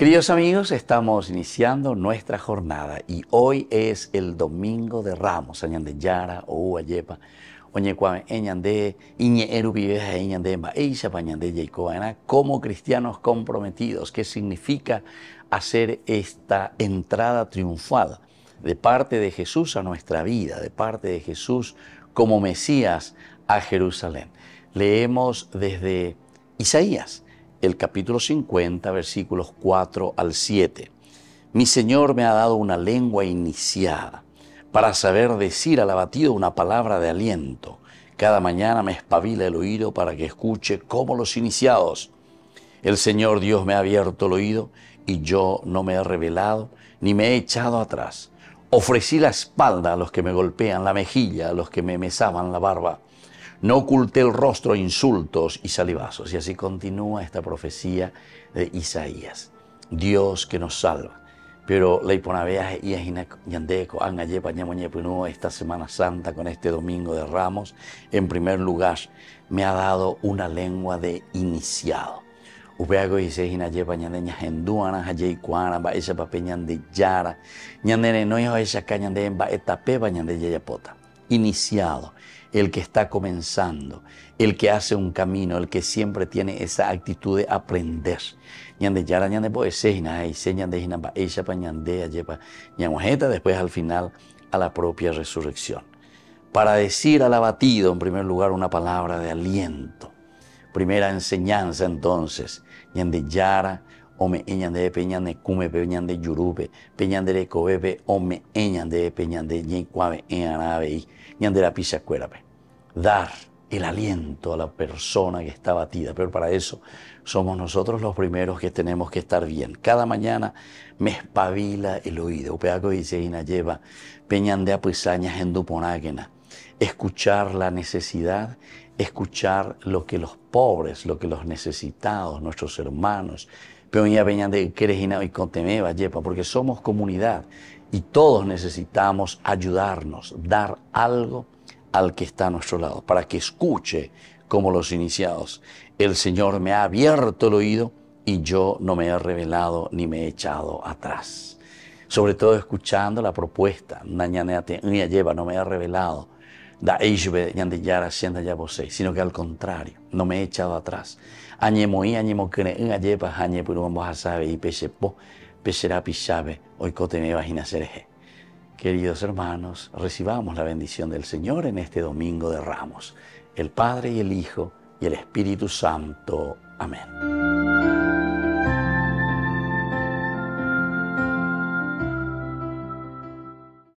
Queridos amigos, estamos iniciando nuestra jornada y hoy es el domingo de Ramos, Oñecuame, Iñe como cristianos comprometidos, ¿qué significa hacer esta entrada triunfal de parte de Jesús a nuestra vida, de parte de Jesús como Mesías a Jerusalén? Leemos desde Isaías el capítulo 50, versículos 4 al 7. Mi Señor me ha dado una lengua iniciada para saber decir al abatido una palabra de aliento. Cada mañana me espabila el oído para que escuche como los iniciados. El Señor Dios me ha abierto el oído y yo no me he revelado ni me he echado atrás. Ofrecí la espalda a los que me golpean la mejilla, a los que me mesaban la barba. No oculté el rostro, insultos y salivazos. Y así continúa esta profecía de Isaías. Dios que nos salva. Pero la hiponaveaje Yandeko, Angayepa, Ñamoñepinú, esta Semana Santa con este Domingo de Ramos, en primer lugar, me ha dado una lengua de iniciado. Ubeago y se hinayepa ñandeña henduana, hajei cuana, ba esa papeñan de yara, ñandene no yo esa caña de ba de ñande pota. Iniciado el que está comenzando, el que hace un camino, el que siempre tiene esa actitud de aprender. después al final a la propia resurrección. Para decir al abatido, en primer lugar, una palabra de aliento. Primera enseñanza entonces, ñande yara, de de de kume de yurupe peñandere de ome y ñan de la pizza pisacuerape. Dar el aliento a la persona que está batida, pero para eso somos nosotros los primeros que tenemos que estar bien. Cada mañana me espabila el oído. y dice lleva de en escuchar la necesidad, escuchar lo que los pobres, lo que los necesitados, nuestros hermanos, porque somos comunidad y todos necesitamos ayudarnos, dar algo al que está a nuestro lado, para que escuche como los iniciados. El Señor me ha abierto el oído y yo no me he revelado ni me he echado atrás sobre todo escuchando la propuesta, lleva, no me ha revelado, da sino que al contrario, no me he echado atrás. Queridos hermanos, recibamos la bendición del Señor en este domingo de ramos, el Padre y el Hijo y el Espíritu Santo. Amén.